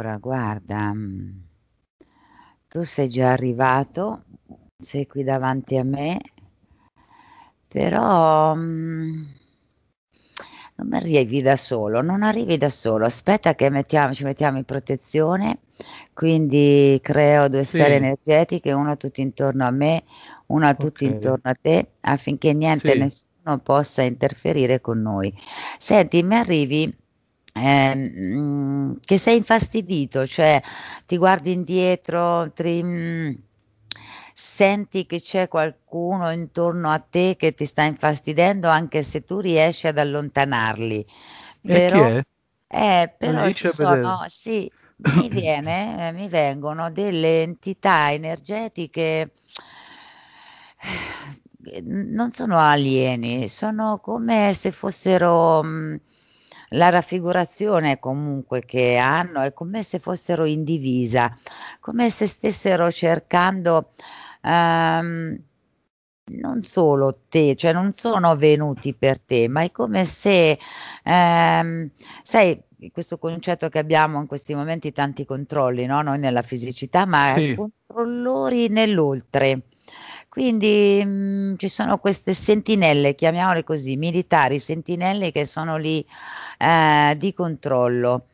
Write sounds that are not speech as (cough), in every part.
Allora, guarda, mm, tu sei già arrivato, sei qui davanti a me però, mm, non arrivi da solo, non arrivi da solo. Aspetta che mettiam ci mettiamo in protezione, quindi creo due sfere Sì. energetiche, una tutti intorno a me, una tutti intorno a te, affinché niente Sì. nessuno possa interferire con noi. Senti, mi arrivi Ehm, mm, che sei infastidito, cioè ti guardi indietro, ti, mm, senti che c'è qualcuno intorno a te che ti sta infastidendo anche se tu riesci ad allontanarli. Però, e eh, però ci sono, sì, mi, viene, eh, mi vengono delle entità energetiche eh, non sono alieni, sono come se fossero mh, mm, la raffigurazione comunque che hanno è come se fossero in divisa, come se stessero cercando ehm, non solo te, cioè non sono venuti per te, ma è come se, ehm, sai, questo concetto che abbiamo in questi momenti, tanti controlli, no? noi nella fisicità, ma sì. controllori nell'oltre. Quindi mh, mhmm, ci sono queste sentinelle, chiamiamole così, militari, sentinelle che sono lì eh, di controllo.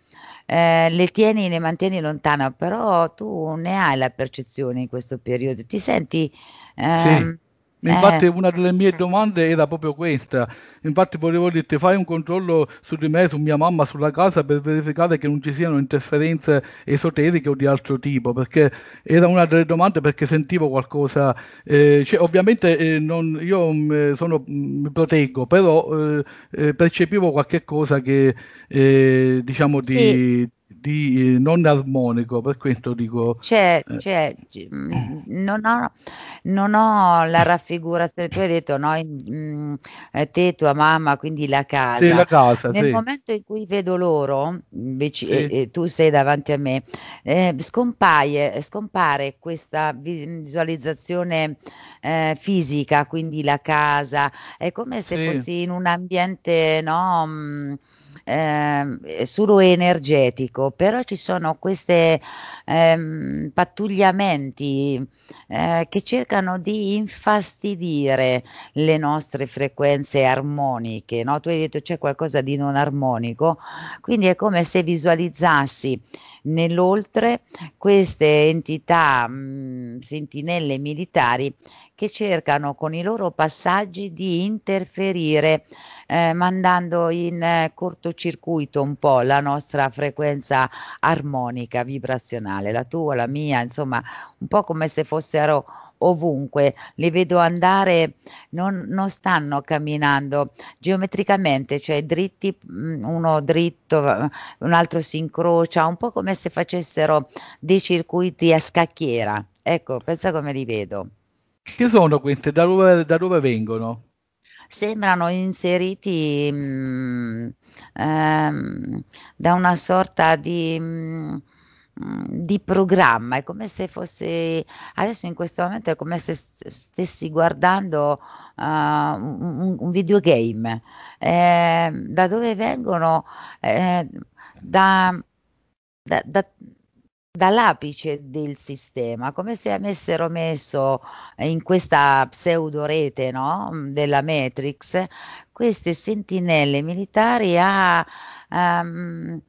Eh, le tieni, le mantieni lontana, però tu ne hai la percezione in questo periodo, ti senti ehm, sì eh. Infatti eh. una delle mie domande era proprio questa, infatti volevo dirti fai un controllo su di me, su mia mamma, sulla casa per verificare che non ci siano interferenze esoteriche o di altro tipo, perché era una delle domande perché sentivo qualcosa, eh, cioè, ovviamente eh, non, io mh, mm, sono, mm, mi proteggo, però eh, eh, percepivo qualche cosa che diciamo di, sì di eh, non armonico, per questo dico... C'è, eh. c'è, mm, non ho, non ho la raffigurazione, tu hai detto no, in, mh, mm, eh, te, tua mamma, quindi la casa. Sì, la casa Nel sì. momento in cui vedo loro, invece, sì. e, e, tu sei davanti a me, eh, scompaie, scompare questa visualizzazione eh, fisica, quindi la casa, è come se fossi in un ambiente no, mh, mm, ehm, eh, solo energetico, però ci sono questi ehm, pattugliamenti eh, che cercano di infastidire le nostre frequenze armoniche. No? Tu hai detto c'è qualcosa di non armonico, quindi è come se visualizzassi nell'oltre queste entità, mh, mm, sentinelle militari che cercano con i loro passaggi di interferire eh, mandando in eh, cortocircuito un po' la nostra frequenza armonica, vibrazionale, la tua, la mia, insomma, un po' come se fossero ovunque, li vedo andare, non, non, stanno camminando geometricamente, cioè dritti, mm, uno dritto, un altro si incrocia, un po' come se facessero dei circuiti a scacchiera. Ecco, pensa come li vedo. Che sono queste? Da dove, da dove vengono? Sembrano inseriti mh, mm, ehm, da una sorta di... Mh, mm, mm, di programma, è come se fosse adesso in questo momento è come se stessi guardando uh, un, un, videogame. Eh, da dove vengono? Eh, da, da, da, dall'apice del sistema, come se avessero messo eh, in questa pseudo rete no? Mm, della Matrix queste sentinelle militari a um,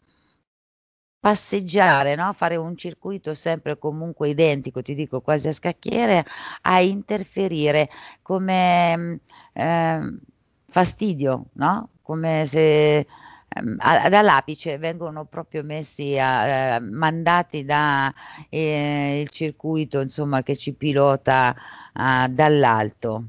passeggiare, no? fare un circuito sempre comunque identico, ti dico quasi a scacchiere, a interferire come um, fastidio, no? come se Ehm, dall'apice vengono proprio messi a, ehm, eh, mandati dal eh, circuito insomma, che ci pilota eh, dall'alto.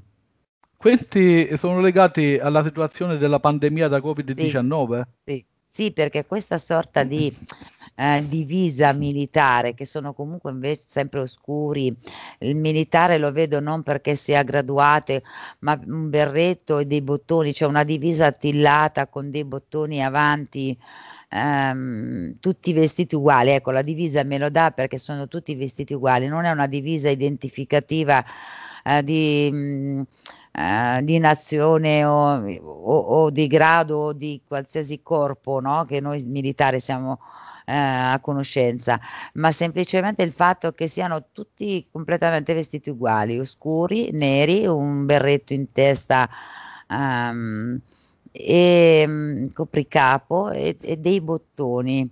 Questi sono legati alla situazione della pandemia da Covid-19? Sì, sì, sì perché questa sorta di (clears throat) eh, divisa militare che sono comunque invece sempre oscuri. Il militare lo vedo non perché sia graduate, ma un berretto e dei bottoni, cioè una divisa attillata con dei bottoni avanti. Ehm, tutti vestiti uguali, ecco la divisa me lo dà perché sono tutti vestiti uguali, non è una divisa identificativa eh, di, mh, mm, eh, Uh, di nazione o, o, o, di grado o di qualsiasi corpo, no? che noi militari siamo eh, a conoscenza, ma semplicemente il fatto che siano tutti completamente vestiti uguali, oscuri, neri, un berretto in testa. Um, e um, copricapo e, e, dei bottoni.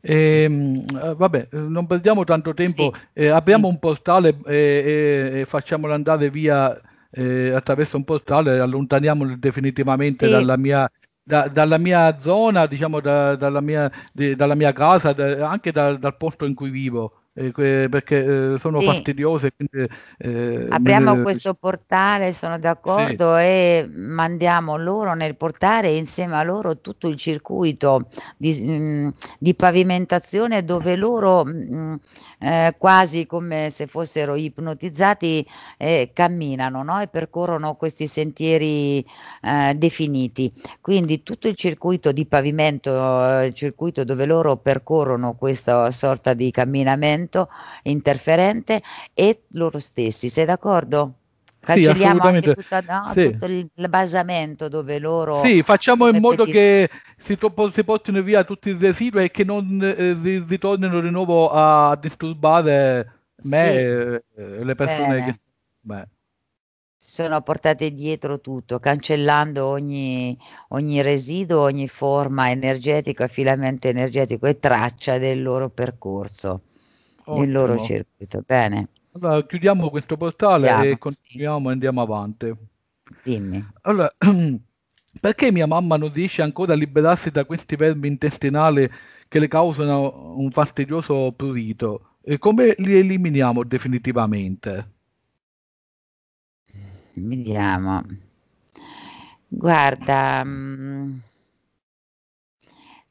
E, ehm, eh, vabbè, non perdiamo tanto tempo, sì. eh, apriamo sì. un portale e, eh, e, e facciamolo andare via eh, attraverso un portale, allontaniamolo definitivamente sì. dalla mia da, dalla mia zona, diciamo da, dalla, mia, di, dalla, mia, casa, da, anche dal posto in cui vivo eh, perché eh, sono sì. fastidiose. Quindi, eh, Apriamo questo portale, sono d'accordo, sì. e mandiamo loro nel portale insieme a loro tutto il circuito di, mh, mm, di pavimentazione dove loro mh, mm, eh, quasi come se fossero ipnotizzati eh, camminano no? e percorrono questi sentieri eh, definiti. Quindi tutto il circuito di pavimento, il circuito dove loro percorrono questa sorta di camminamento comportamento interferente e loro stessi. Sei d'accordo? Cancelliamo sì, anche tutta, no, sì. tutto il basamento dove loro... Sì, facciamo in modo che si, si portino via tutti i residui e che non eh, si, di nuovo a disturbare me sì. e, e le persone Bene. che... Beh sono portate dietro tutto, cancellando ogni, ogni, residuo, ogni forma energetica, filamento energetico e traccia del loro percorso. Ottimo. il loro circuito. Bene. Allora, chiudiamo questo portale Andiamo, e continuiamo sì. andiamo avanti. Dimmi. Allora, (clears throat) perché mia mamma non riesce ancora a liberarsi da questi vermi intestinali che le causano un fastidioso prurito? E come li eliminiamo definitivamente? Vediamo. Guarda, mh, mm,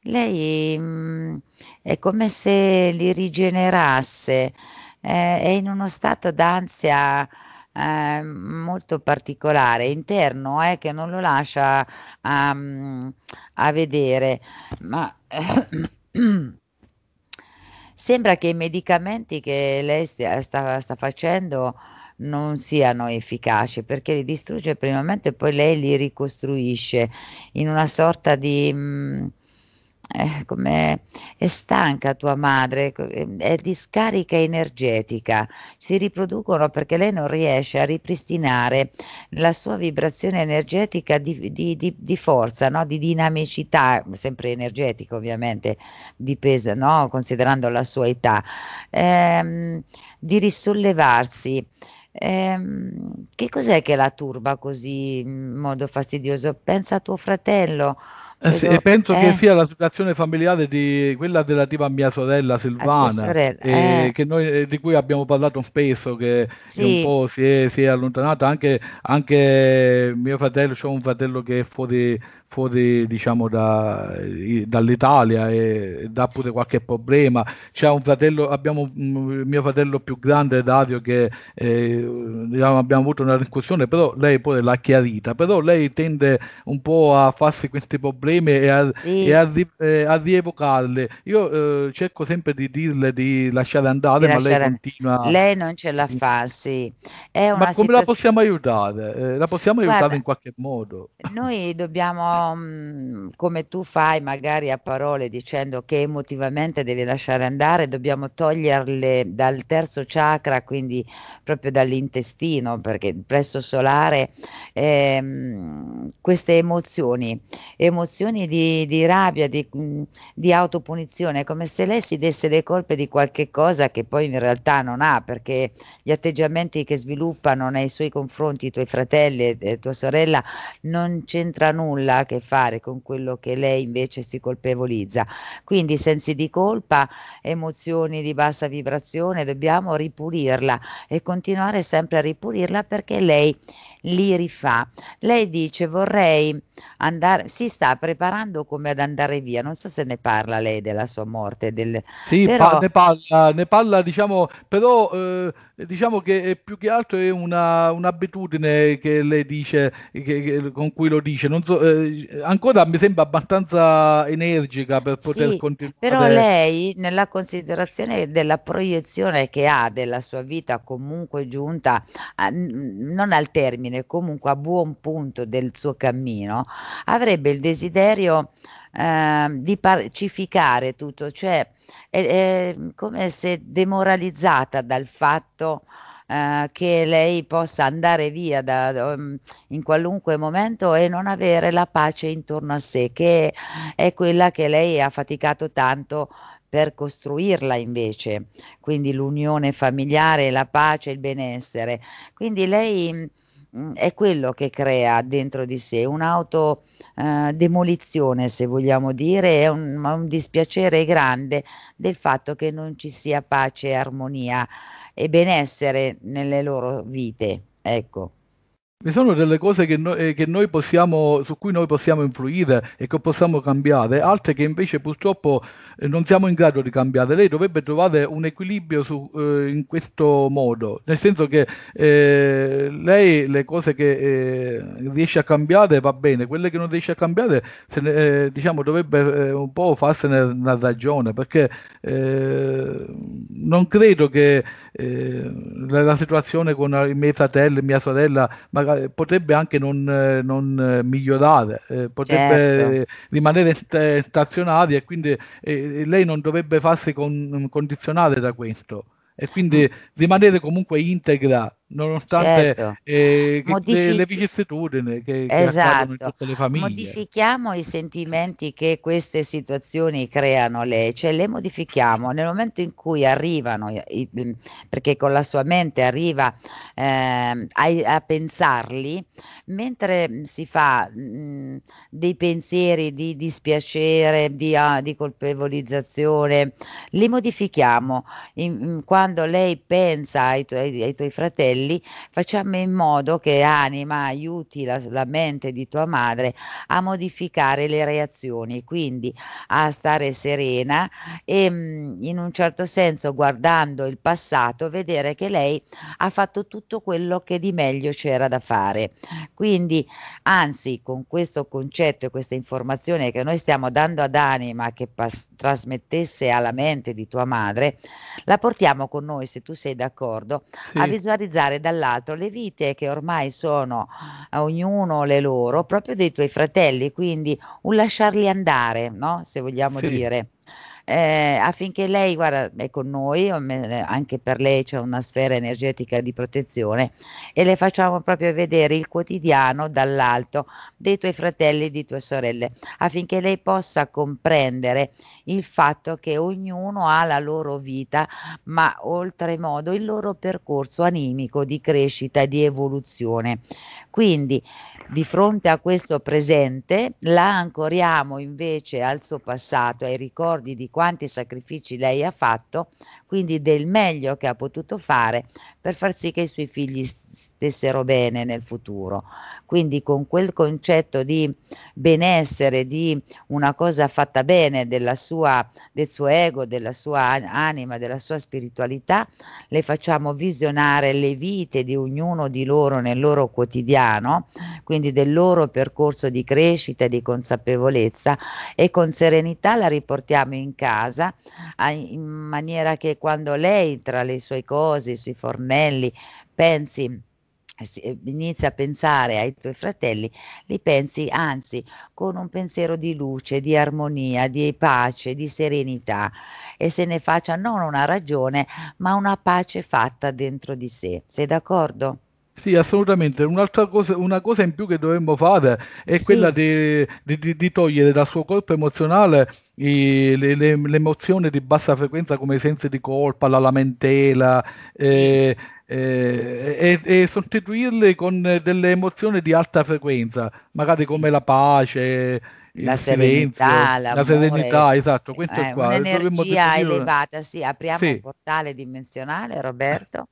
lei, mhmm, è come se li rigenerasse, ehm, è in uno stato d'ansia, ehm, molto particolare, interno eh, che non lo lascia a ehm, a vedere, ma (coughs) sembra che i medicamenti che lei stia sta sta facendo non siano efficaci, perché li distrugge prima il momento e poi lei li ricostruisce in una sorta di mhmm, eh, come è stanca tua madre, ehm, è di scarica energetica, si riproducono perché lei non riesce a ripristinare la sua vibrazione energetica di, di, di, di forza, no? di dinamicità, sempre energetica ovviamente, dipesa, no? considerando la sua età, ehm, di risollevarsi. Ehm, che cos'è che la turba così in modo fastidioso? Pensa a tuo fratello eh, sì, e esatto. penso eh. che sia la situazione familiare di quella relativa a mia sorella ah, Silvana, sorella, eh. eh. noi, eh, di cui abbiamo parlato spesso, che, sì. un po' si è, si è allontanata. Anche, anche, mio fratello, c'è un fratello che è fuori, fuori diciamo da, dall'Italia e dà pure qualche problema. C'è un fratello, abbiamo mio fratello più grande Dario che eh, diciamo, abbiamo avuto una discussione, però lei poi l'ha chiarita, però lei tende un po' a farsi questi problemi e a, sì. e a, eh, a rievocarli. Io eh, cerco sempre di dirle di lasciare andare, di ma lasciare... lei continua. Lei non ce la mm. fa, sì. ma come situazione... Eh, la possiamo aiutare? la possiamo Guarda, aiutare in qualche modo? Noi dobbiamo Mhmm, come tu fai magari a parole dicendo che emotivamente devi lasciare andare, dobbiamo toglierle dal terzo chakra, quindi proprio dall'intestino, perché il plesso solare, ehm, queste emozioni, emozioni di, di rabbia, di, mhmm, di autopunizione, come se lei si desse le colpe di qualche cosa che poi in realtà non ha, perché gli atteggiamenti che sviluppano nei suoi confronti i tuoi fratelli e tua sorella non c'entra nulla che fare con quello che lei invece si colpevolizza. Quindi sensi di colpa, emozioni di bassa vibrazione, dobbiamo ripulirla e continuare sempre a ripulirla perché lei li rifà. Lei dice vorrei andare, si sta preparando come ad andare via, non so se ne parla lei della sua morte. Del... Sì, però... pa- ne, parla, ne parla diciamo, però eh, diciamo che eh, più che altro è una, un'abitudine che lei dice, che, che, con cui lo dice. So, eh, ancora mi sembra abbastanza energica per poter sì, continuare. Però lei, nella considerazione della proiezione che ha della sua vita, comunque giunta a, non al termine, comunque a buon punto del suo cammino, avrebbe il desiderio Ehm, di pacificare tutto, cioè è, è, come se demoralizzata dal fatto eh, che lei possa andare via da, um, in qualunque momento e non avere la pace intorno a sé, che è quella che lei ha faticato tanto per costruirla invece, quindi l'unione familiare, la pace, il benessere. Quindi lei mm, Mm, è quello che crea dentro di sé un'autodemolizione, eh, se vogliamo dire, è un, un dispiacere grande del fatto che non ci sia pace, armonia e benessere nelle loro vite. Ecco. Vi sono delle cose che, no, eh, che noi possiamo, su cui noi possiamo influire e che possiamo cambiare, altre che invece purtroppo eh, non siamo in grado di cambiare. Lei dovrebbe trovare un equilibrio su, eh, in questo modo, nel senso che eh, lei le cose che riesce a cambiare va bene, quelle che non riesce a cambiare ne, diciamo, dovrebbe un po' farsene una ragione, perché non credo che... Ehm, la, la, situazione con i miei fratelli e mia sorella magari, potrebbe anche non, eh, non eh, migliorare, eh, potrebbe certo. rimanere st- eh, stazionaria e quindi lei non dovrebbe farsi con- condizionare da questo e quindi mm. rimanere comunque integra nonostante certo. eh, Modific- le, vicissitudini che, che esatto. in tutte le famiglie. Modifichiamo i sentimenti che queste situazioni creano lei, cioè le modifichiamo nel momento in cui arrivano, perché con la sua mente arriva eh, a, a, pensarli, mentre si fa mh, dei pensieri di dispiacere, di, uh, di colpevolizzazione, li modifichiamo. in, quando lei pensa ai, tu- ai, ai tuoi fratelli, fratelli, facciamo in modo che anima aiuti la, la mente di tua madre a modificare le reazioni, quindi a stare serena e mm, in un certo senso guardando il passato vedere che lei ha fatto tutto quello che di meglio c'era da fare. Quindi anzi con questo concetto e questa informazione che noi stiamo dando ad anima che pas- trasmettesse alla mente di tua madre, la portiamo con noi se tu sei d'accordo sì. a visualizzare liberare dall'altro le vite che ormai sono a eh, ognuno le loro, proprio dei tuoi fratelli, quindi un lasciarli andare, no? se vogliamo sì. dire eh, affinché lei guarda, è con noi, anche per lei c'è una sfera energetica di protezione e le facciamo proprio vedere il quotidiano dall'alto dei tuoi fratelli e di tue sorelle, affinché lei possa comprendere il fatto che ognuno ha la loro vita, ma oltremodo il loro percorso animico di crescita, e di evoluzione. Quindi di fronte a questo presente la ancoriamo invece al suo passato, ai ricordi di quanti sacrifici lei ha fatto quindi del meglio che ha potuto fare per far sì che i suoi figli stessero bene nel futuro. Quindi con quel concetto di benessere, di una cosa fatta bene sua, del suo ego, della sua anima, della sua spiritualità, le facciamo visionare le vite di ognuno di loro nel loro quotidiano, quindi del loro percorso di crescita e di consapevolezza e con serenità la riportiamo in casa in maniera che quando lei tra le sue cose, i suoi fornelli, pensi eh, inizia a pensare ai tuoi fratelli, li pensi anzi con un pensiero di luce, di armonia, di pace, di serenità e se ne faccia non una ragione, ma una pace fatta dentro di sé. Sei d'accordo? Sì, assolutamente. Un'altra cosa, una cosa in più che dovremmo fare è sì. quella di, di, di, togliere dal suo corpo emozionale i, le, le, l'emozione di bassa frequenza come i sensi di colpa, la lamentela eh, eh e, e, sostituirle con delle emozioni di alta frequenza, magari come la pace la serenità, la serenità, esatto, questo eh, è qua. Un'energia elevata, sì, apriamo sì. un portale dimensionale, Roberto,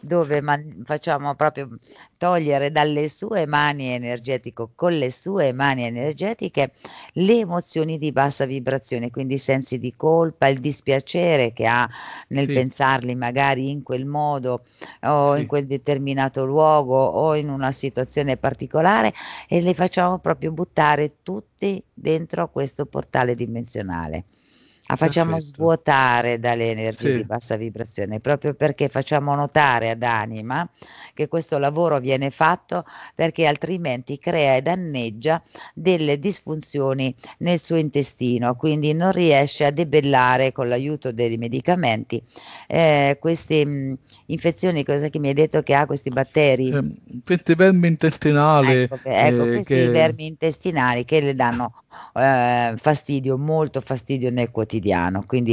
dove man- facciamo proprio togliere dalle sue mani energetiche, con le sue mani energetiche, le emozioni di bassa vibrazione, quindi i sensi di colpa, il dispiacere che ha nel sì. pensarli magari in quel modo o sì. in quel determinato luogo o in una situazione particolare e le facciamo proprio buttare tutti dentro a questo portale dimensionale. La ah, facciamo Perfetto. svuotare dalle energie sì. di bassa vibrazione, proprio perché facciamo notare ad anima che questo lavoro viene fatto perché altrimenti crea e danneggia delle disfunzioni nel suo intestino, quindi non riesce a debellare con l'aiuto dei medicamenti eh, queste mh, mm, infezioni, cosa che mi hai detto che ha questi batteri? Eh, questi vermi intestinali. Ecco, ecco eh, questi che... vermi intestinali che le danno eh, fastidio, molto fastidio nel quotidiano, quindi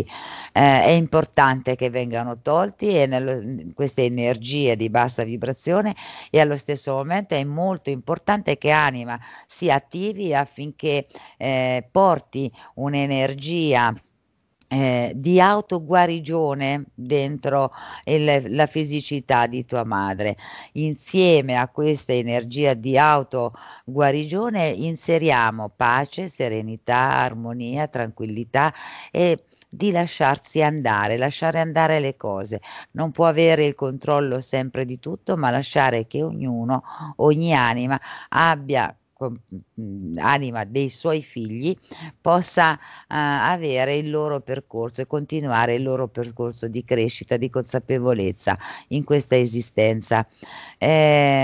eh, è importante che vengano tolti e nello, queste energie di bassa vibrazione e allo stesso momento è molto importante che Anima si attivi affinché eh, porti un'energia eh, di autoguarigione dentro il, la fisicità di tua madre. Insieme a questa energia di autoguarigione inseriamo pace, serenità, armonia, tranquillità e di lasciarsi andare, lasciare andare le cose. Non può avere il controllo sempre di tutto, ma lasciare che ognuno, ogni anima abbia Mhmm, anima dei suoi figli possa uh, avere il loro percorso e continuare il loro percorso di crescita, di consapevolezza in questa esistenza e,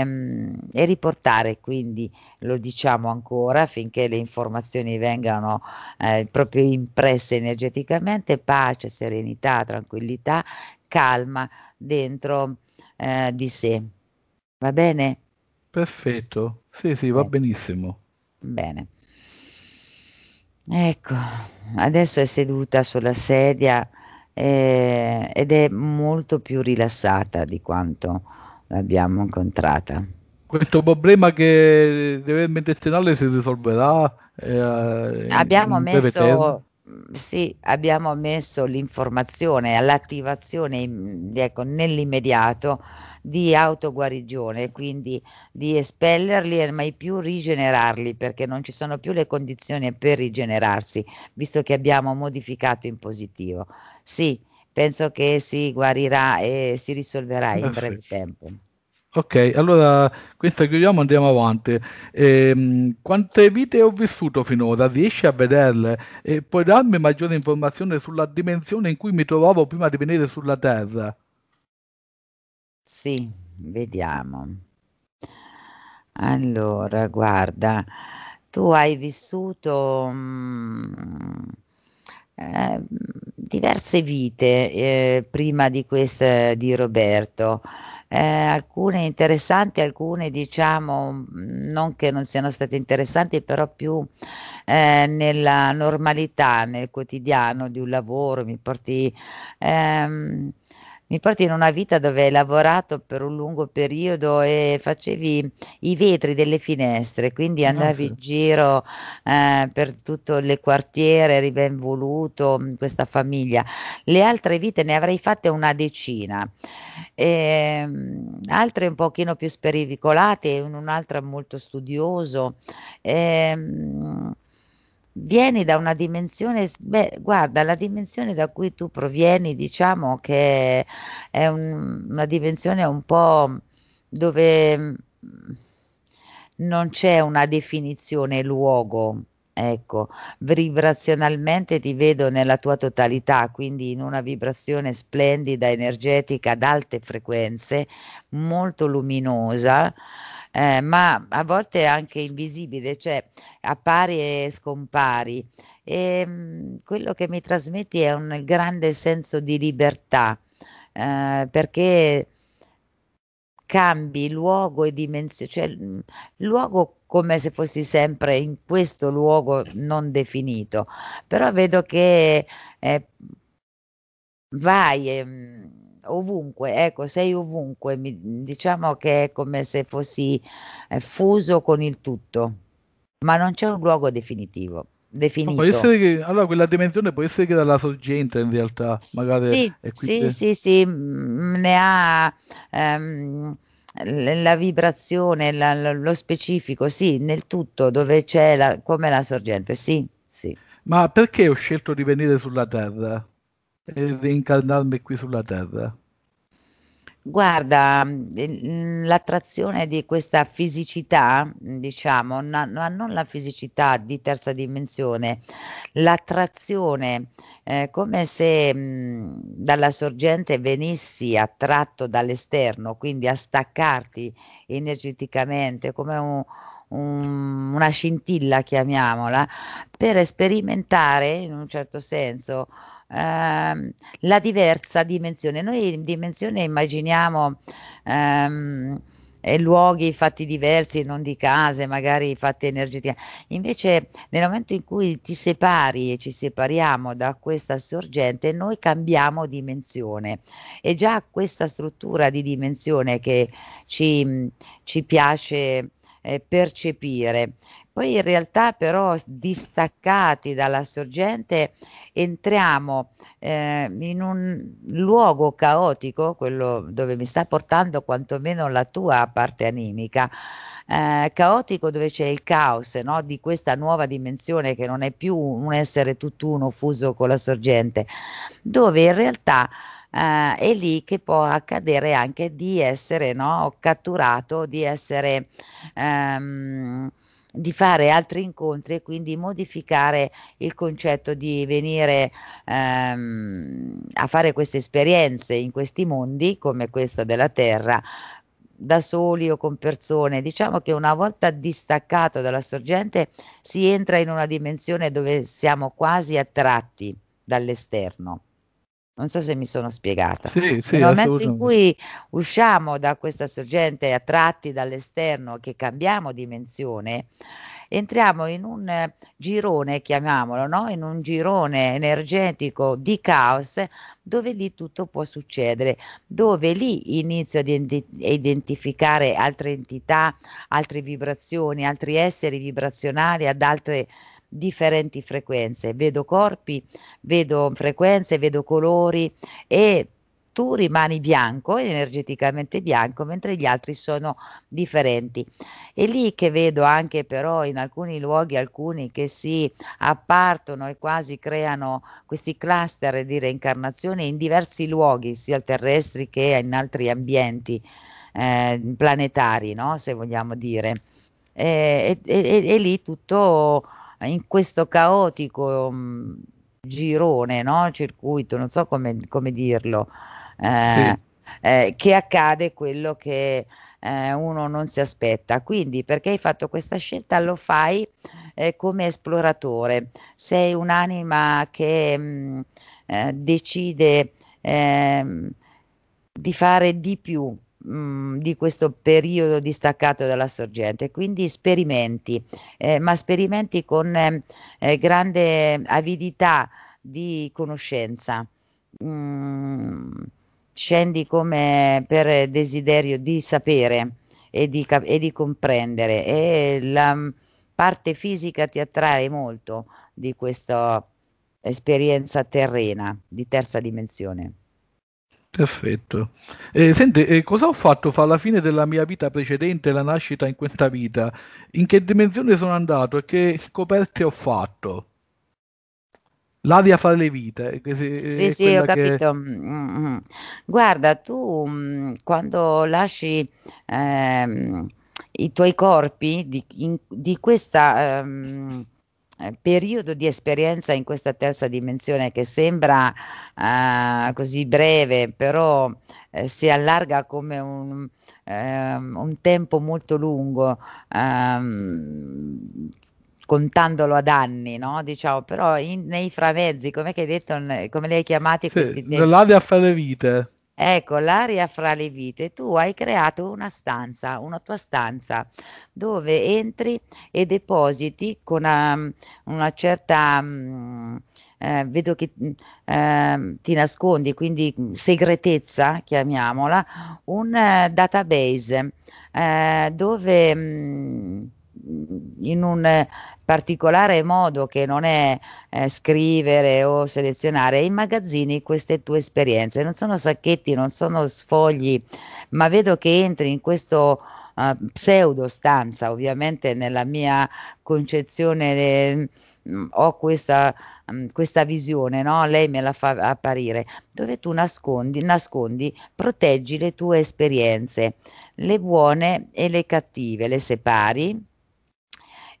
ehm, e riportare quindi, lo diciamo ancora, affinché le informazioni vengano eh, proprio impresse energeticamente, pace, serenità, tranquillità, calma dentro eh, di sé. Va bene? Perfetto. Sì, sì, va eh. benissimo. Bene. Ecco, adesso è seduta sulla sedia, ehm, ed è molto più rilassata di quanto l'abbiamo incontrata. Questo problema che deve medicinale si risolverà eh, Abbiamo messo, sì, abbiamo messo l'informazione all'attivazione, mm, ecco, nell'immediato di autoguarigione, quindi di espellerli e mai più rigenerarli perché non ci sono più le condizioni per rigenerarsi, visto che abbiamo modificato in positivo. Sì, penso che si guarirà e si risolverà in breve tempo. Ok, allora questa chiudiamo, andiamo avanti. Ehm, quante vite ho vissuto finora? Riesci a vederle? E puoi darmi maggiore informazione sulla dimensione in cui mi trovavo prima di venire sulla Terra? Sì, vediamo. Allora, guarda, tu hai vissuto, mhmm, ehm, diverse vite, ehm, prima di questa di Roberto, ehm, alcune interessanti, alcune diciamo, non che non siano state interessanti, però più, ehm, nella normalità, nel quotidiano di un lavoro, mi porti, ehm mi porti in una vita dove hai lavorato per un lungo periodo e facevi i vetri delle finestre, quindi andavi in giro eh, per tutto il quartiere, eri ben voluto, mm, questa famiglia. Le altre vite ne avrei fatte una decina, e, ehm, altre un pochino più spericolate, un'altra molto studioso. E, ehm, vieni da una dimensione, beh, guarda, la dimensione da cui tu provieni, diciamo che è un, una dimensione un po' dove mm, non c'è una definizione luogo, Ecco, vibrazionalmente ti vedo nella tua totalità, quindi in una vibrazione splendida, energetica, ad alte frequenze, molto luminosa, eh, ma a volte anche invisibile, cioè appari e scompari. E, ehm, quello che mi trasmetti è un grande senso di libertà, eh, perché cambi luogo e dimensione, cioè mm, luogo come se fossi sempre in questo luogo non definito, però vedo che eh, vai. Eh, ovunque, ecco, sei ovunque, mi, diciamo che è come se fossi eh, fuso con il tutto, ma non c'è un luogo definitivo. Definito. No, che, allora quella dimensione può essere che dalla sorgente in realtà, magari. Sì, sì, sì, sì, mm, ne ha ehm, la vibrazione, la, lo specifico, sì, nel tutto dove c'è la, come la sorgente, sì, sì. Ma perché ho scelto di venire sulla Terra? eh, reincarnarmi qui sulla Terra? Guarda, mm, l'attrazione di questa fisicità, diciamo, na, non la fisicità di terza dimensione, l'attrazione, eh, come se mh, mm, dalla sorgente venissi attratto dall'esterno, quindi a staccarti energeticamente, come un, un, una scintilla, chiamiamola, per sperimentare in un certo senso ehm, la diversa dimensione. Noi in dimensione immaginiamo ehm, eh, luoghi fatti diversi, non di case, magari fatti energetiche. Invece nel momento in cui ti separi e ci separiamo da questa sorgente, noi cambiamo dimensione e già questa struttura di dimensione che ci, ci piace eh, percepire poi in realtà però distaccati dalla sorgente entriamo eh, in un luogo caotico, quello dove mi sta portando quantomeno la tua parte animica, eh, caotico dove c'è il caos no? di questa nuova dimensione che non è più un essere tutt'uno fuso con la sorgente, dove in realtà... Uh, è lì che può accadere anche di essere no, catturato, di essere um, di fare altri incontri e quindi modificare il concetto di venire ehm, a fare queste esperienze in questi mondi come questa della Terra da soli o con persone. Diciamo che una volta distaccato dalla sorgente si entra in una dimensione dove siamo quasi attratti dall'esterno. Non so se mi sono spiegata. Sì, sì, Nel momento in cui usciamo da questa sorgente attratti dall'esterno che cambiamo dimensione, entriamo in un girone, chiamiamolo, no? in un girone energetico di caos dove lì tutto può succedere, dove lì inizio ad identificare altre entità, altre vibrazioni, altri esseri vibrazionali ad altre dimensioni differenti frequenze, vedo corpi, vedo frequenze, vedo colori e tu rimani bianco, energeticamente bianco, mentre gli altri sono differenti. È lì che vedo anche però in alcuni luoghi alcuni che si appartono e quasi creano questi cluster di reincarnazione in diversi luoghi, sia terrestri che in altri ambienti eh, planetari, no? se vogliamo dire. Eh, e, e, e, e lì tutto in questo caotico mh, mm, girone, no? circuito, non so come, come dirlo, eh, sì. eh, che accade quello che eh, uno non si aspetta. Quindi perché hai fatto questa scelta lo fai eh, come esploratore, sei un'anima che mh, mm, eh, decide ehm, di fare di più di questo periodo distaccato dalla sorgente, quindi sperimenti, eh, ma sperimenti con ehm, eh, grande avidità di conoscenza. Mm, scendi come per desiderio di sapere e di, cap- e di comprendere e la parte fisica ti attrae molto di questa esperienza terrena di terza dimensione. Perfetto. Eh, senti, eh, cosa ho fatto fra la fine della mia vita precedente e la nascita in questa vita? In che dimensione sono andato e che scoperte ho fatto? L'aria fra le vite. Eh, che se, eh, sì, sì, ho capito. Mm, mm, mm. Guarda, tu quando lasci ehm, i tuoi corpi di, in, di questa... Ehm, eh, periodo di esperienza in questa terza dimensione che sembra uh, così breve, però uh, si allarga come un, uh, un tempo molto lungo. Um, contandolo ad anni, no? diciamo, però in, nei framezzi, come hai detto, come li hai chiamati sì, questi tempi? Dall'ave a fare vite. Ecco, l'aria fra le vite. Tu hai creato una stanza, una tua stanza, dove entri e depositi con una, ehm, una certa... Mm, eh, vedo che eh, ti nascondi, quindi mm, segretezza, chiamiamola, un eh, database eh, dove... Mh, in un eh, particolare modo che non è eh, scrivere o selezionare, immagazzini queste tue esperienze. Non sono sacchetti, non sono sfogli, ma vedo che entri in questo uh, pseudo stanza, ovviamente nella mia concezione eh, ho questa, questa visione, no? lei me la fa apparire, dove tu nascondi, nascondi, proteggi le tue esperienze, le buone e le cattive, le separi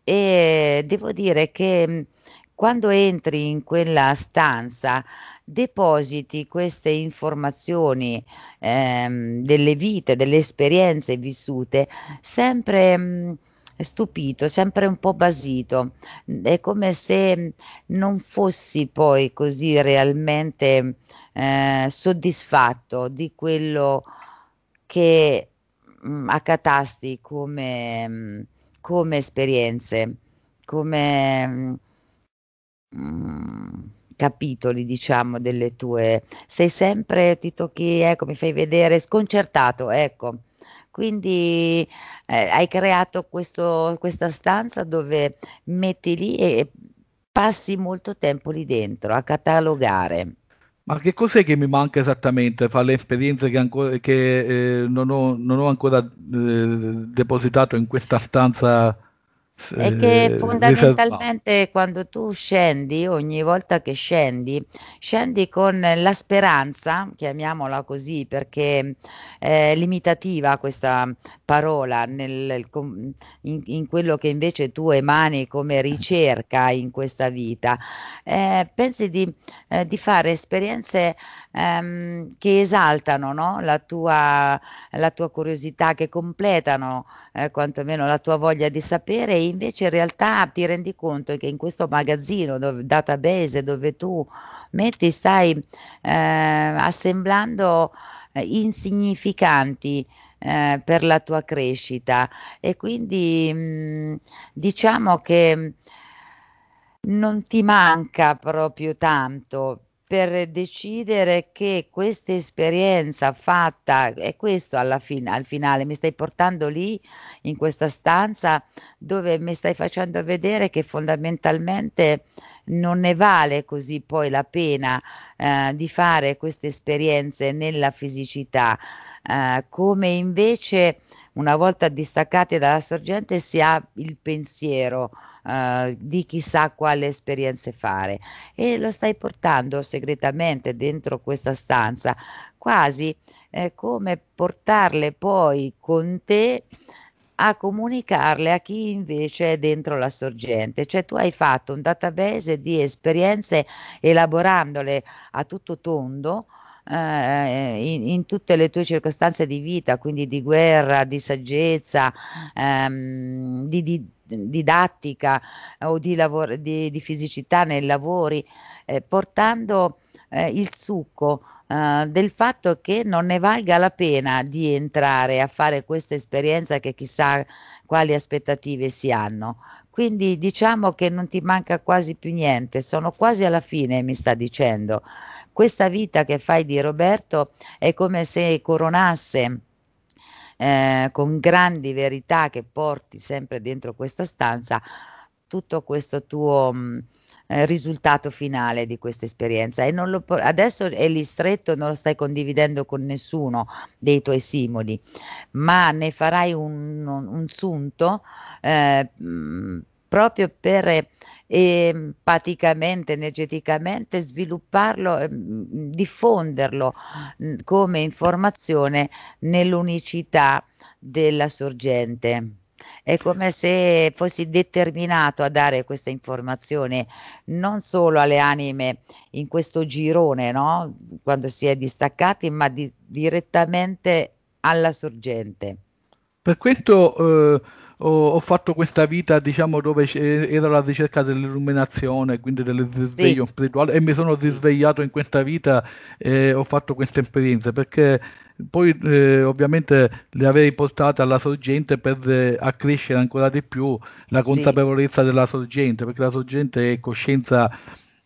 e devo dire che mhmm, quando entri in quella stanza depositi queste informazioni ehm, delle vite, delle esperienze vissute, sempre mh, mhmm, stupito, sempre un po' basito. Mhmm, è come se non fossi poi così realmente eh, soddisfatto di quello che mh, accatasti come come esperienze, come mm, capitoli, diciamo, delle tue. Sei sempre, ti tocchi, ecco, mi fai vedere sconcertato, ecco. Quindi eh, hai creato questo, questa stanza dove metti lì e passi molto tempo lì dentro a catalogare. Ma che cos'è che mi manca esattamente fra le esperienze che, ancora, che eh, non, ho, non, ho, ancora eh, depositato in questa stanza è che eh, fondamentalmente quando tu scendi, ogni volta che scendi, scendi con la speranza, chiamiamola così perché è eh, limitativa questa parola, nel, in, in, quello che invece tu emani come ricerca in questa vita. Eh, pensi di, eh, di fare esperienze ehm, che esaltano no? la, tua, la, tua, curiosità, che completano eh, quantomeno la tua voglia di sapere e invece in realtà ti rendi conto che in questo magazzino, dove, database dove tu metti, stai eh, assemblando eh, insignificanti eh, per la tua crescita e quindi mh, mm, diciamo che non ti manca proprio tanto per decidere che questa esperienza fatta, è questo alla fine, al finale, mi stai portando lì in questa stanza dove mi stai facendo vedere che fondamentalmente non ne vale così poi la pena eh, di fare queste esperienze nella fisicità, eh, come invece una volta distaccati dalla sorgente si ha il pensiero eh, di chissà quale esperienze fare e lo stai portando segretamente dentro questa stanza, quasi eh, come portarle poi con te a comunicarle a chi invece è dentro la sorgente. Cioè tu hai fatto un database di esperienze elaborandole a tutto tondo. Eh, in, in, tutte le tue circostanze di vita, quindi di guerra, di saggezza, ehm, di, di, didattica eh, o di, lavoro, di, di fisicità nei lavori, eh, portando eh, il succo eh, del fatto che non ne valga la pena di entrare a fare questa esperienza che chissà quali aspettative si hanno. Quindi diciamo che non ti manca quasi più niente, sono quasi alla fine, mi sta dicendo. Questa vita che fai di Roberto è come se coronasse eh, con grandi verità che porti sempre dentro questa stanza, tutto questo tuo mh, mm, eh, risultato finale di questa esperienza. E non lo, adesso è lì stretto, non lo stai condividendo con nessuno dei tuoi simoli, ma ne farai un, un, un sunto eh, mh, mm, proprio per ehm, empaticamente, energeticamente svilupparlo, ehm, diffonderlo mhmm, come informazione nell'unicità della sorgente. È come se fossi determinato a dare questa informazione non solo alle anime in questo girone, no? quando si è distaccati, ma di, direttamente alla sorgente. Per questo eh ho, ho fatto questa vita, diciamo, dove era la ricerca dell'illuminazione, quindi del risveglio sì. spirituale, e mi sono risvegliato in questa vita e ho fatto queste esperienze, perché poi eh, ovviamente le avrei portate alla sorgente per eh, accrescere ancora di più la consapevolezza sì. della sorgente, perché la sorgente è coscienza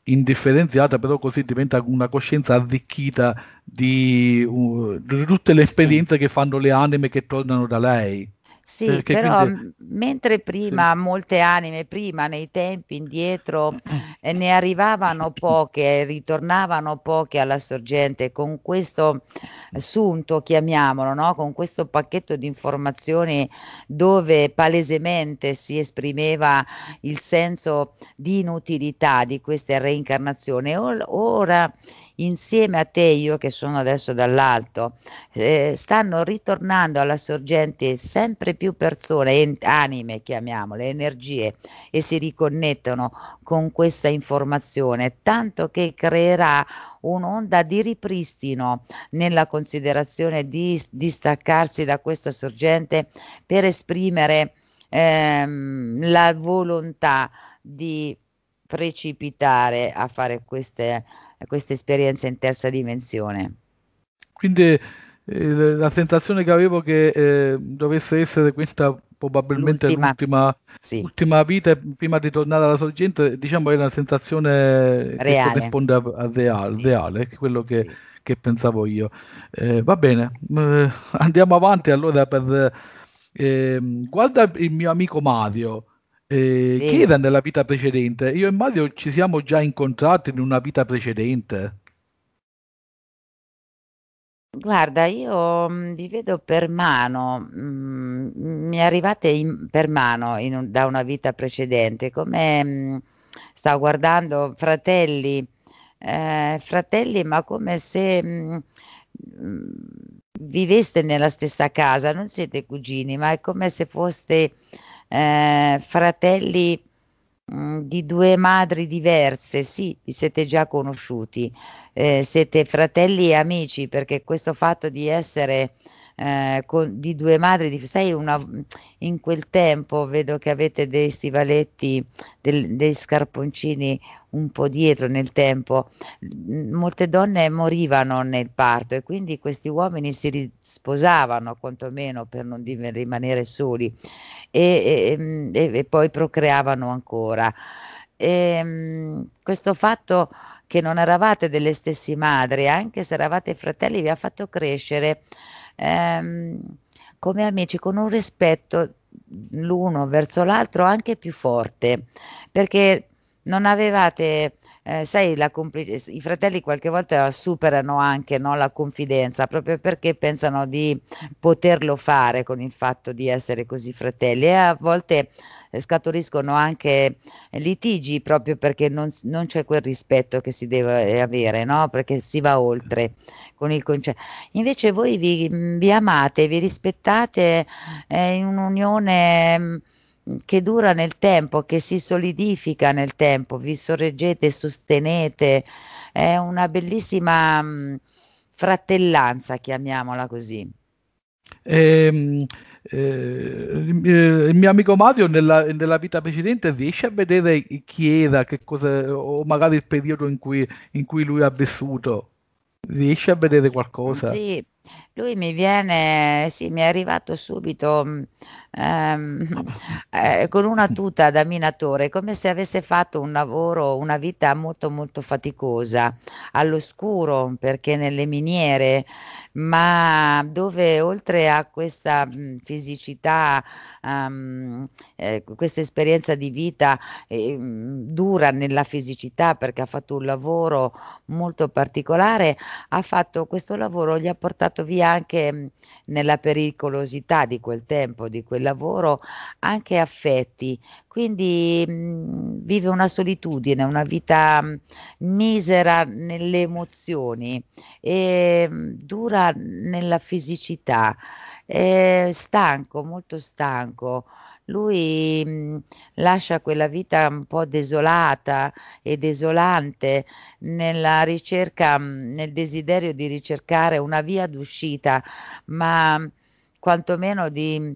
indifferenziata, però così diventa una coscienza arricchita di, uh, di tutte le esperienze sì. che fanno le anime che tornano da lei. Sì, Perché però quindi m mhmm, mentre sì. prima, molte anime prima, nei tempi indietro, (clears throat) eh, ne arrivavano poche, ritornavano poche alla sorgente, con questo assunto, chiamiamolo, no? con questo pacchetto di informazioni dove palesemente si esprimeva il senso di inutilità di queste reincarnazioni, Or ora insieme a te io che sono adesso dall'alto, eh, stanno ritornando alla sorgente sempre più persone, anime chiamiamole, energie e si riconnettono con questa informazione, tanto che creerà un'onda di ripristino nella considerazione di distaccarsi da questa sorgente per esprimere ehm, la volontà di precipitare a fare queste questa esperienza in terza dimensione. Quindi eh, la sensazione che avevo che eh, dovesse essere questa probabilmente l'ultima, l'ultima sì. ultima vita prima di tornare alla sorgente, diciamo è una sensazione reale. che corrisponde a, a real, sì. reale, quello che, sì. che pensavo io. Eh, va bene, mm, (laughs) andiamo avanti allora per... Ehm, guarda il mio amico Mario eh, chi era nella vita precedente? Io e Mario ci siamo già incontrati in una vita precedente. Guarda, io mm, vi vedo per mano, mm, mi arrivate in- per mano in un- da una vita precedente, come mm, stavo guardando fratelli, eh, fratelli, ma come se viveste nella stessa casa, non siete cugini, ma è come se foste eh, fratelli mh, mm, di due madri diverse, sì, vi siete già conosciuti, eh, siete fratelli e amici perché questo fatto di essere eh, con, di due madri, di, sai, una, in quel tempo vedo che avete dei stivaletti, del, dei scarponcini un po' dietro nel tempo, molte donne morivano nel parto e quindi questi uomini si risposavano quantomeno per non rimanere soli e, e, e mm, poi procreavano ancora. E, ehm, questo fatto che non eravate delle stesse madri, anche se eravate fratelli, vi ha fatto crescere ehm, come amici con un rispetto l'uno verso l'altro anche più forte, perché non avevate eh, sai, complic- eh, i fratelli qualche volta superano anche no, la confidenza proprio perché pensano di poterlo fare con il fatto di essere così fratelli e a volte eh, scaturiscono anche litigi proprio perché non, non c'è quel rispetto che si deve eh, avere, no? perché si va oltre con il concetto. Invece voi vi, vi amate, vi rispettate eh, in un'unione... Mh, mm, che dura nel tempo, che si solidifica nel tempo, vi sorreggete, sostenete, è una bellissima mh, mm, fratellanza, chiamiamola così. Ehm, eh, eh, il mio amico Mario nella, nella, vita precedente riesce a vedere chi era, che cosa, o magari il periodo in cui, in cui lui ha vissuto? Riesce a vedere qualcosa? Sì, lui mi viene, sì, mi è arrivato subito mm, ehm, (laughs) eh, con una tuta da minatore, come se avesse fatto un lavoro, una vita molto molto faticosa, all'oscuro, perché nelle miniere, ma dove oltre a questa mh, mm, fisicità, um, eh, questa esperienza di vita eh, mm, dura nella fisicità, perché ha fatto un lavoro molto particolare, ha fatto questo lavoro, gli ha portato via anche mhmm, nella pericolosità di quel tempo, di quel lavoro, anche affetti. Quindi mhmm, vive una solitudine, una vita mhmm, misera nelle emozioni e ehm, dura nella fisicità. È stanco, molto stanco lui mh, mhmm, lascia quella vita un po' desolata e desolante nella ricerca, mh, mhmm, nel desiderio di ricercare una via d'uscita, ma mhmm, quantomeno di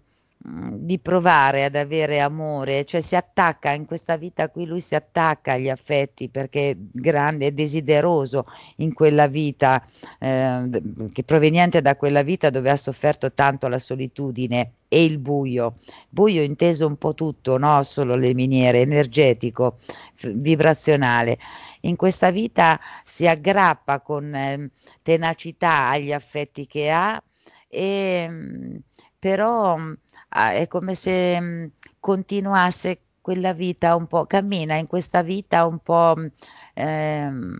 Mm, di provare ad avere amore, cioè si attacca in questa vita qui, lui si attacca agli affetti perché è grande e desideroso in quella vita, eh, che proveniente da quella vita dove ha sofferto tanto la solitudine e il buio, buio inteso un po' tutto, non solo le miniere, energetico, vibrazionale. In questa vita si aggrappa con eh, tenacità agli affetti che ha e mm, però mm, è come se mh, mhmm, continuasse quella vita un po', cammina in questa vita un po' ehm,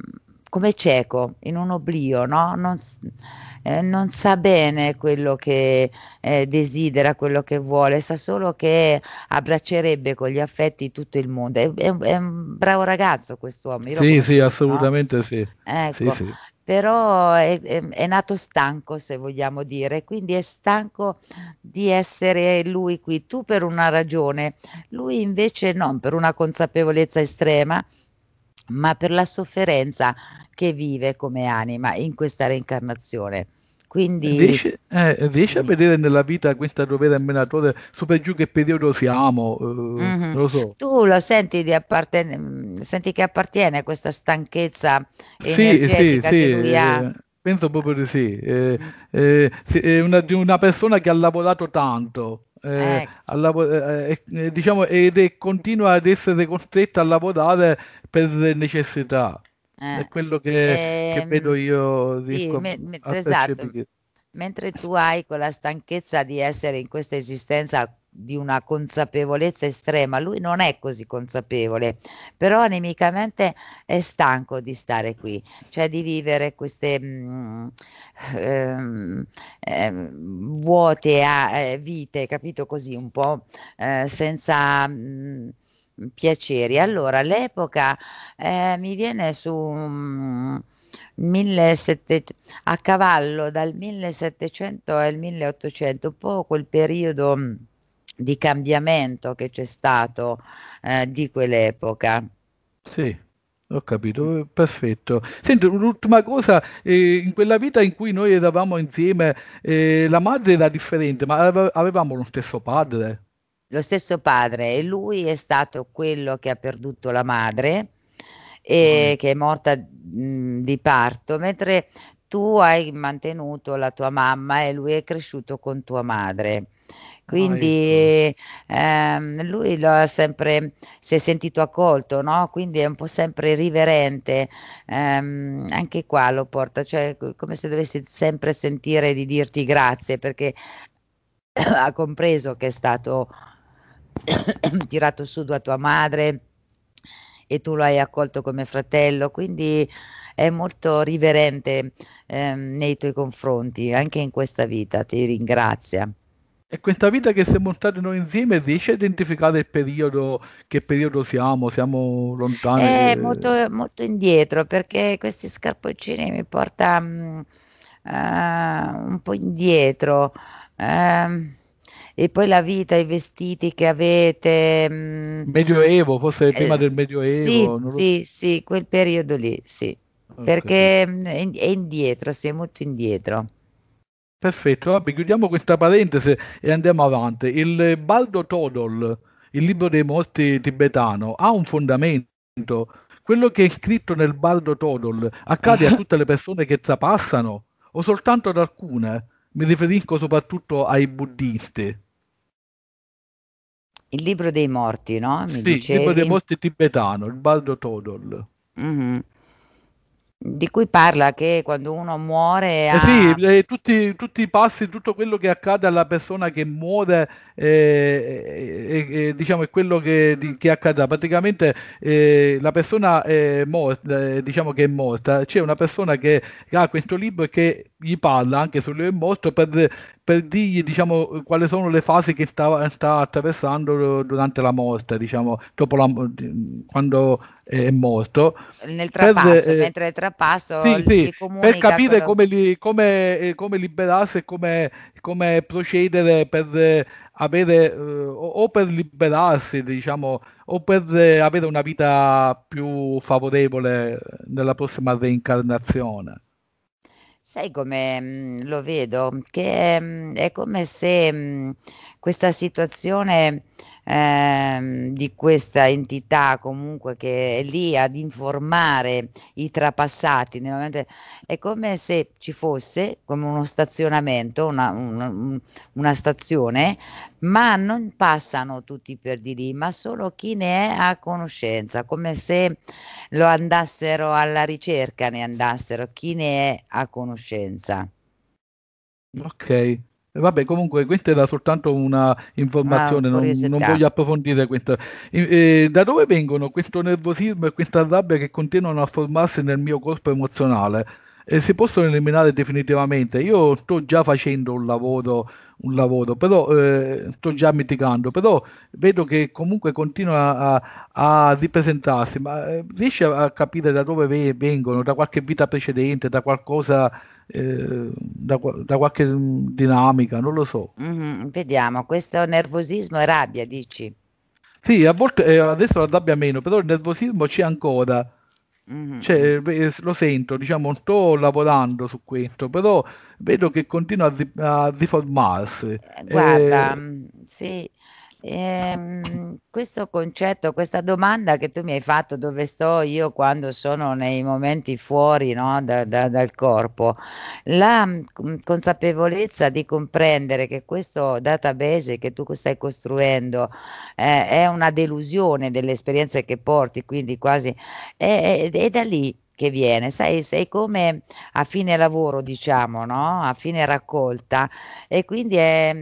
come cieco, in un oblio, no? non, eh, non, sa bene quello che eh, desidera, quello che vuole, sa solo che abbraccerebbe con gli affetti tutto il mondo. È, è, è un bravo ragazzo quest'uomo. Sì, conosco, sì, assolutamente no? sì. Ecco, sì, sì però è, è, è, nato stanco, se vogliamo dire, quindi è stanco di essere lui qui, tu per una ragione, lui invece non per una consapevolezza estrema, ma per la sofferenza che vive come anima in questa reincarnazione. Quindi... Riesci, eh, riesci a vedere nella vita questa rovera emanatora su per giù che periodo siamo? Eh, mm-hmm. lo so. Tu lo senti, apparten- mm, senti, che appartiene a questa stanchezza sì, sì, sì, eh, penso proprio di eh, mm. eh, sì. è una, di una persona che ha lavorato tanto. Eh, ecco. lav- eh, eh, eh, diciamo, ed è continua ad essere costretta a lavorare per le necessità. Eh, è quello che, ehm, che, vedo io. Riesco sì, me, me, esatto. Mentre tu hai quella stanchezza di essere in questa esistenza di una consapevolezza estrema, lui non è così consapevole, però animicamente è stanco di stare qui, cioè di vivere queste mh, mm, ehm, ehm, vuote eh, vite, capito così, un po' eh, senza... Mh, mm, piaceri. Allora, l'epoca eh, mi viene su um, mm, 1700, a cavallo dal 1700 al 1800, un po' quel periodo mm, di cambiamento che c'è stato eh, di quell'epoca. Sì. Ho capito, eh, perfetto. Senti, un'ultima cosa, eh, in quella vita in cui noi eravamo insieme, eh, la madre era differente, ma avevamo lo stesso padre? lo stesso padre e lui è stato quello che ha perduto la madre e mm. che è morta mh, mm, di parto, mentre tu hai mantenuto la tua mamma e lui è cresciuto con tua madre. Quindi oh, ehm, lui lo ha sempre, si è sentito accolto, no? quindi è un po' sempre riverente, ehm, anche qua lo porta, cioè come se dovessi sempre sentire di dirti grazie perché (coughs) ha compreso che è stato (coughs) tirato su da tua madre e tu lo hai accolto come fratello, quindi è molto riverente ehm, nei tuoi confronti, anche in questa vita, ti ringrazia. E questa vita che siamo stati noi insieme riesce a identificare il periodo, che periodo siamo, siamo lontani? È eh, molto, molto indietro perché questi scarponcini mi portano uh, mm, eh, un po' indietro. Um, e poi la vita, i vestiti che avete. Mh, mm, Medioevo, forse eh, prima del Medioevo. Sì, sì, lo... sì, quel periodo lì, sì. Okay. Perché mh, mm, è indietro, si è molto indietro. Perfetto, vabbè, chiudiamo questa parentesi e andiamo avanti. Il Baldo Todol, il libro dei morti tibetano, ha un fondamento. Quello che è scritto nel Baldo Todol accade a tutte le persone che trapassano o soltanto ad alcune? Mi riferisco soprattutto ai buddisti. Il libro dei morti, no? Mi sì, dicevi? il libro dei morti tibetano, il Baldo Todol. Mm-hmm di cui parla che quando uno muore... Ha... Eh sì, eh, tutti, tutti, i passi, tutto quello che accade alla persona che muore, eh, eh, eh, eh diciamo, è quello che, di, che accadrà. Praticamente la persona è morta, diciamo che è morta, c'è una persona che, che ha questo libro e che gli parla anche se lui è morto per, per dirgli diciamo, quali sono le fasi che sta, sta attraversando durante la morte, diciamo, dopo la, quando è morto. Nel trapasso, per, eh, mentre è trapasso sì, sì, per capire quello... come, li, come, eh, come, liberarsi e come, come, procedere per eh, avere o per liberarsi, diciamo, o per avere una vita più favorevole nella prossima reincarnazione. Sai come, mm, lo vedo? Che, mm, è come se, mm, questa situazione Ehm, di questa entità comunque che è lì ad informare i trapassati, è come se ci fosse come uno stazionamento, una, una, una stazione, ma non passano tutti per di lì, ma solo chi ne è a conoscenza, come se lo andassero alla ricerca, ne andassero, chi ne è a conoscenza. Ok, Vabbè, comunque questa era soltanto una informazione, ah, non, non, voglio approfondire questa. E, eh, da dove vengono questo nervosismo e questa rabbia che continuano a formarsi nel mio corpo emozionale? E si possono eliminare definitivamente? Io sto già facendo un lavoro, un lavoro però eh, sto già mitigando, però vedo che comunque continua a, a ripresentarsi, ma eh, riesci a capire da dove vengono, da qualche vita precedente, da qualcosa da, da, qualche dinamica, non lo so. Mm-hmm, vediamo, questo nervosismo e rabbia, dici? Sì, a volte eh, adesso la rabbia meno, però il nervosismo c'è ancora. Mm-hmm, cioè, mm-hmm. Eh, lo sento, diciamo, sto lavorando su questo, però vedo che continua a, a riformarsi. Eh, guarda, eh, mm, sì Ehm, questo concetto, questa domanda che tu mi hai fatto, dove sto io quando sono nei momenti fuori no, da, da, dal corpo, la mm, consapevolezza di comprendere che questo database che tu stai costruendo eh, è una delusione delle esperienze che porti, quindi quasi è, è, è da lì che viene. Sai, sei come a fine lavoro, diciamo, no? a fine raccolta e quindi è,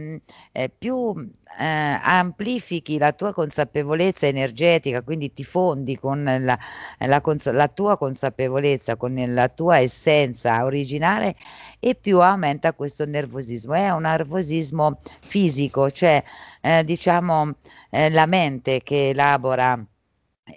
è più eh, amplifichi la tua consapevolezza energetica, quindi ti fondi con la, la, cons- la tua consapevolezza, con la tua essenza originale e più aumenta questo nervosismo. È un nervosismo fisico, cioè eh, diciamo eh, la mente che elabora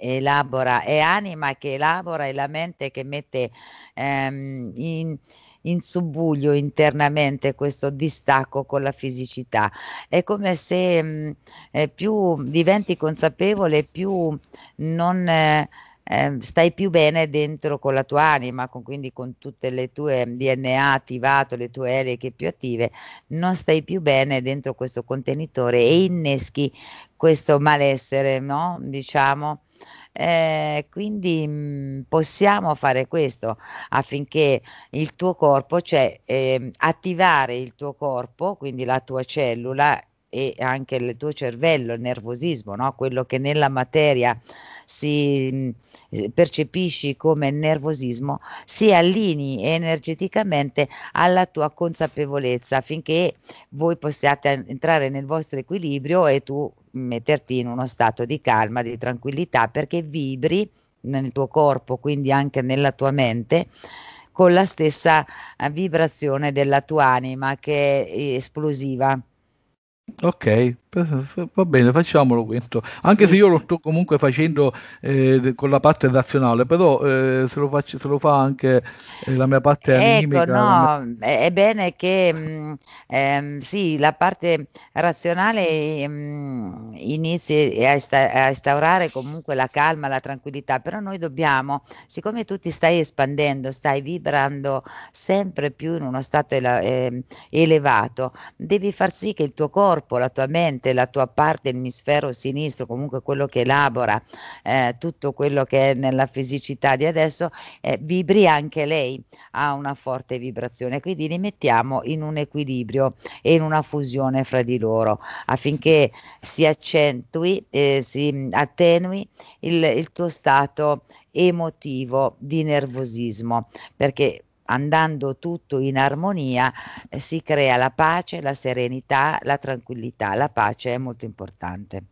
elabora, è anima che elabora e la mente che mette ehm, in in subbuglio internamente questo distacco con la fisicità. È come se mh, mm, eh, più diventi consapevole, più non eh, eh, stai più bene dentro con la tua anima, con, quindi con tutte le tue DNA attivato, le tue eliche più attive, non stai più bene dentro questo contenitore e inneschi questo malessere, no? diciamo. Eh, quindi mh, mhmm, possiamo fare questo affinché il tuo corpo, cioè eh, attivare il tuo corpo, quindi la tua cellula e anche il tuo cervello, il nervosismo, no? quello che nella materia si mh, mhmm, eh, percepisci come nervosismo, si allini energeticamente alla tua consapevolezza affinché voi possiate entrare nel vostro equilibrio e tu metterti in uno stato di calma, di tranquillità, perché vibri nel tuo corpo, quindi anche nella tua mente, con la stessa eh, vibrazione della tua anima che è esplosiva. Ok, va bene, facciamolo questo. Anche se io lo sto comunque facendo eh, con la parte razionale, però eh, se lo faccio, se lo fa anche eh, la mia parte Ecco, animica, la no, è è bene che mh, mm, ehm, sì, la parte razionale mh, mm, inizi a, ista- a instaurare comunque la calma, la tranquillità, però noi dobbiamo, siccome tu ti stai espandendo, stai vibrando sempre più in uno stato ela- ehm, elevato, devi far sì che il tuo corpo corpo, la tua mente, la tua parte, l'emisfero sinistro, comunque quello che elabora eh, tutto quello che è nella fisicità di adesso, eh, vibri anche lei ha una forte vibrazione. Quindi li mettiamo in un equilibrio e in una fusione fra di loro affinché si accentui, eh, si attenui il, il tuo stato emotivo di nervosismo. Perché andando tutto in armonia eh, si crea la pace, la serenità, la tranquillità. La pace è molto importante.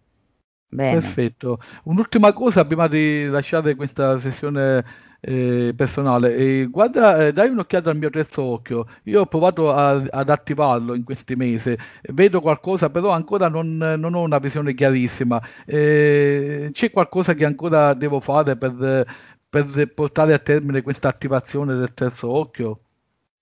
Bene. Perfetto. Un'ultima cosa prima di lasciare questa sessione eh, personale. Eh, guarda, eh, dai un'occhiata al mio terzo occhio. Io ho provato a, ad attivarlo in questi mesi. Vedo qualcosa, però ancora non, non ho una visione chiarissima. Eh, c'è qualcosa che ancora devo fare per per portare a termine questa attivazione del terzo occhio?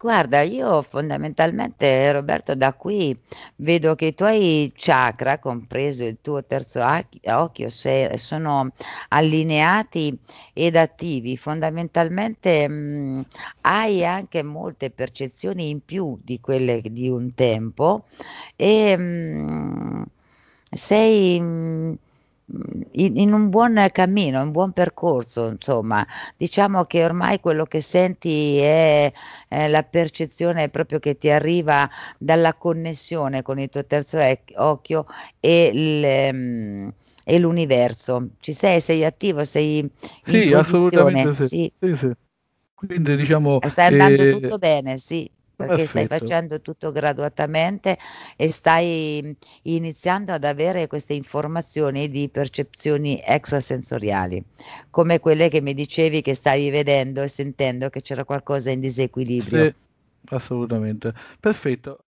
Guarda, io fondamentalmente, Roberto, da qui vedo che i tuoi chakra, compreso il tuo terzo occhio, se, sono allineati ed attivi. Fondamentalmente mh, mm, hai anche molte percezioni in più di quelle di un tempo e mh, mm, sei... Mh, mm, in, in, un buon cammino, un buon percorso, insomma, diciamo che ormai quello che senti è, è la percezione proprio che ti arriva dalla connessione con il tuo terzo ec- occhio e il... Um, e l'universo. Ci sei? Sei attivo? Sei in sì, assolutamente sì. Sì. Sì, sì. Quindi diciamo... Sta andando eh, tutto bene, sì perché Perfetto. stai facendo tutto graduatamente e stai iniziando ad avere queste informazioni di percezioni extrasensoriali, come quelle che mi dicevi che stavi vedendo e sentendo che c'era qualcosa in disequilibrio. Sì, assolutamente. Perfetto.